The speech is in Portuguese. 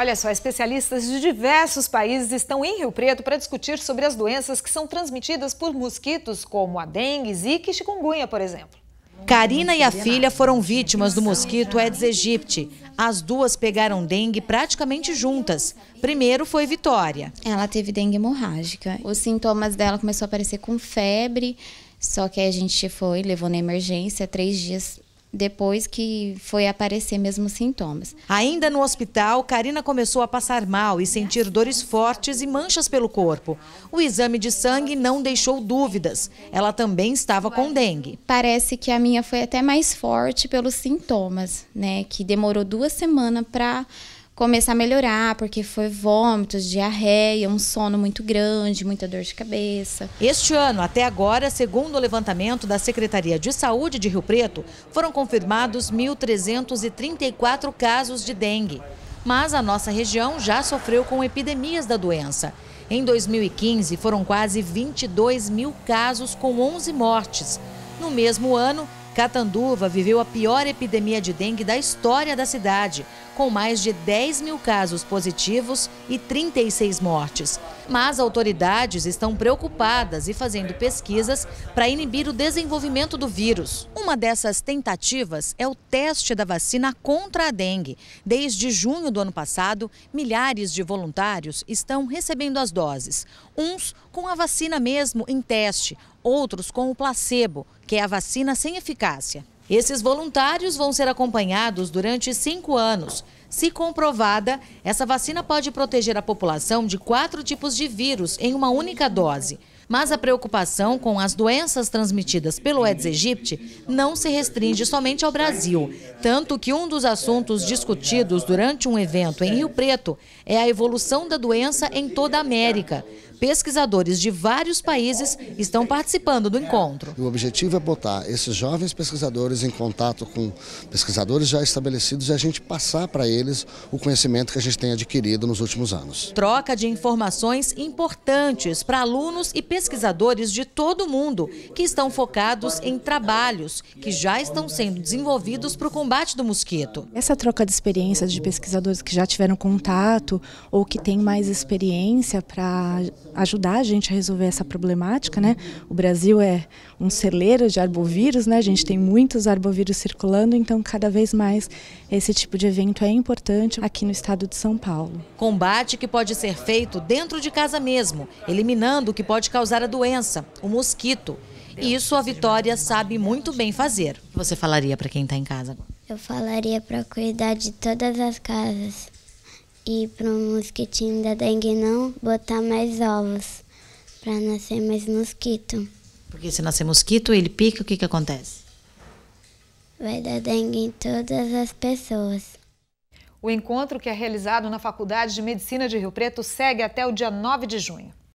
Olha só, especialistas de diversos países estão em Rio Preto para discutir sobre as doenças que são transmitidas por mosquitos, como a dengue, zika e chikungunya, por exemplo. Karina e a filha foram vítimas do mosquito Aedes aegypti. As duas pegaram dengue praticamente juntas. Primeiro foi Vitória. Ela teve dengue hemorrágica. Os sintomas dela começou a aparecer com febre, só que a gente foi, levou na emergência, três dias depois que foi aparecer mesmo os sintomas. Ainda no hospital, Karina começou a passar mal e sentir dores fortes e manchas pelo corpo. O exame de sangue não deixou dúvidas. Ela também estava com dengue. Parece que a minha foi até mais forte pelos sintomas, né? Que demorou duas semanas para começar a melhorar, porque foi vômitos, diarreia, um sono muito grande, muita dor de cabeça. Este ano, até agora, segundo o levantamento da Secretaria de Saúde de Rio Preto, foram confirmados 1.334 casos de dengue. Mas a nossa região já sofreu com epidemias da doença. Em 2015, foram quase 22 mil casos com 11 mortes. No mesmo ano, Catanduva viveu a pior epidemia de dengue da história da cidade, com mais de 10 mil casos positivos e 36 mortes. Mas autoridades estão preocupadas e fazendo pesquisas para inibir o desenvolvimento do vírus. Uma dessas tentativas é o teste da vacina contra a dengue. Desde junho do ano passado, milhares de voluntários estão recebendo as doses. Uns com a vacina mesmo em teste, outros com o placebo, que é a vacina sem eficácia. Esses voluntários vão ser acompanhados durante cinco anos. Se comprovada, essa vacina pode proteger a população de quatro tipos de vírus em uma única dose. Mas a preocupação com as doenças transmitidas pelo Aedes aegypti não se restringe somente ao Brasil. Tanto que um dos assuntos discutidos durante um evento em Rio Preto é a evolução da doença em toda a América. Pesquisadores de vários países estão participando do encontro. O objetivo é botar esses jovens pesquisadores em contato com pesquisadores já estabelecidos e a gente passar para eles o conhecimento que a gente tem adquirido nos últimos anos. Troca de informações importantes para alunos e pesquisadores de todo o mundo que estão focados em trabalhos que já estão sendo desenvolvidos para o combate do mosquito. Essa troca de experiências de pesquisadores que já tiveram contato ou que têm mais experiência para ajudar a gente a resolver essa problemática, né? O Brasil é um celeiro de arbovírus, né? A gente tem muitos arbovírus circulando, então cada vez mais esse tipo de evento é importante aqui no estado de São Paulo. Combate que pode ser feito dentro de casa mesmo, eliminando o que pode causar a doença, o mosquito. E isso a Vitória sabe muito bem fazer. O que você falaria para quem está em casa? Eu falaria para cuidar de todas as casas. E para o mosquitinho da dengue não, botar mais ovos para nascer mais mosquito. Porque se nascer mosquito, ele pica, o que, que acontece? Vai dar dengue em todas as pessoas. O encontro que é realizado na Faculdade de Medicina de Rio Preto segue até o dia 9 de junho.